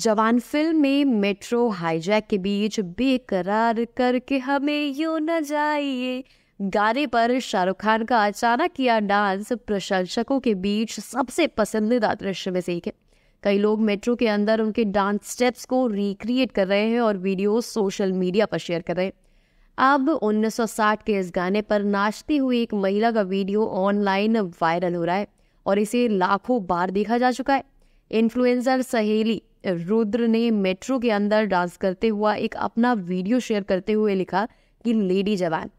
जवान फिल्म में metro hijack के बीच बेकरार करके हमें यू न जाइए गाने पर शाहरुख खान का अचानक किया डांस प्रशंसकों के बीच सबसे पसंदीदा दृश्य में से एक है कई लोग मेट्रो के अंदर उनके डांस स्टेप्स को रिक्रिएट कर रहे हैं और वीडियो सोशल मीडिया पर शेयर कर रहे हैं अब 1960 के इस गाने पर नाचती हुई एक महिला का वीडियो ऑनलाइन वायरल हो रहा है और इसे लाखों बार देखा जा चुका है इन्फ्लुएंसर सहेली रुद्र ने मेट्रो के अंदर डांस करते हुआ एक अपना वीडियो शेयर करते हुए लिखा कि लेडी जवान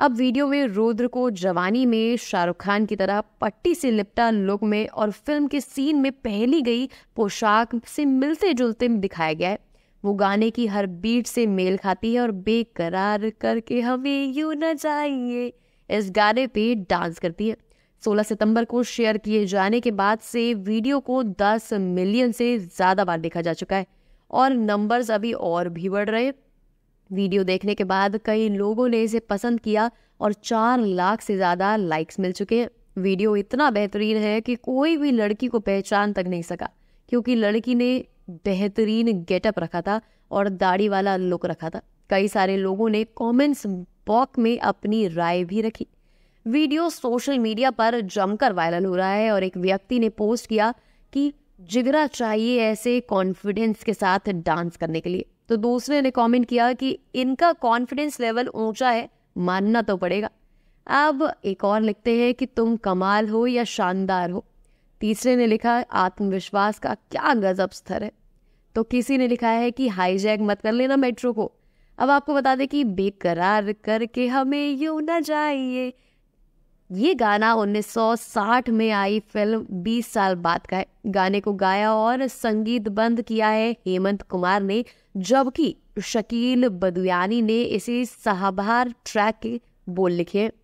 अब वीडियो में रुद्र को जवानी में शाहरुख खान की तरह पट्टी से लिपटा लुक में और फिल्म के सीन में पहली गई पोशाक से मिलते जुलते दिखाया गया है वो गाने की हर बीट से मेल खाती है और बेकरार करके हमें यू न जाइए इस गाने पे डांस करती है 16 सितंबर को शेयर किए जाने के बाद से वीडियो को 10 मिलियन से ज़्यादा बार देखा जा चुका है और नंबर्स अभी और भी बढ़ रहे वीडियो देखने के बाद कई लोगों ने इसे पसंद किया और चार लाख से ज़्यादा लाइक्स मिल चुके हैं वीडियो इतना बेहतरीन है कि कोई भी लड़की को पहचान तक नहीं सका क्योंकि लड़की ने बेहतरीन गेटअप रखा था और दाढ़ी वाला लुक रखा था कई सारे लोगों ने कमेंट्स बॉक्स में अपनी राय भी रखी वीडियो सोशल मीडिया पर जमकर वायरल हो रहा है और एक व्यक्ति ने पोस्ट किया कि जिगरा चाहिए ऐसे कॉन्फिडेंस के साथ डांस करने के लिए तो दूसरे ने कमेंट किया कि इनका कॉन्फिडेंस लेवल ऊंचा है मानना तो पड़ेगा अब एक और लिखते हैं कि तुम कमाल हो या शानदार हो तीसरे ने लिखा आत्मविश्वास का क्या गजब स्तर है तो किसी ने लिखा है कि हाईजैक मत कर लेना मेट्रो को अब आपको बता दें कि बेकरार करके हमें यू ना जाइए ये गाना 1960 में आई फिल्म 20 साल बाद का गाने को गाया और संगीत बंद किया है हेमंत कुमार ने जबकि शकील बदुयानी ने इसे साहबार ट्रैक के बोल लिखे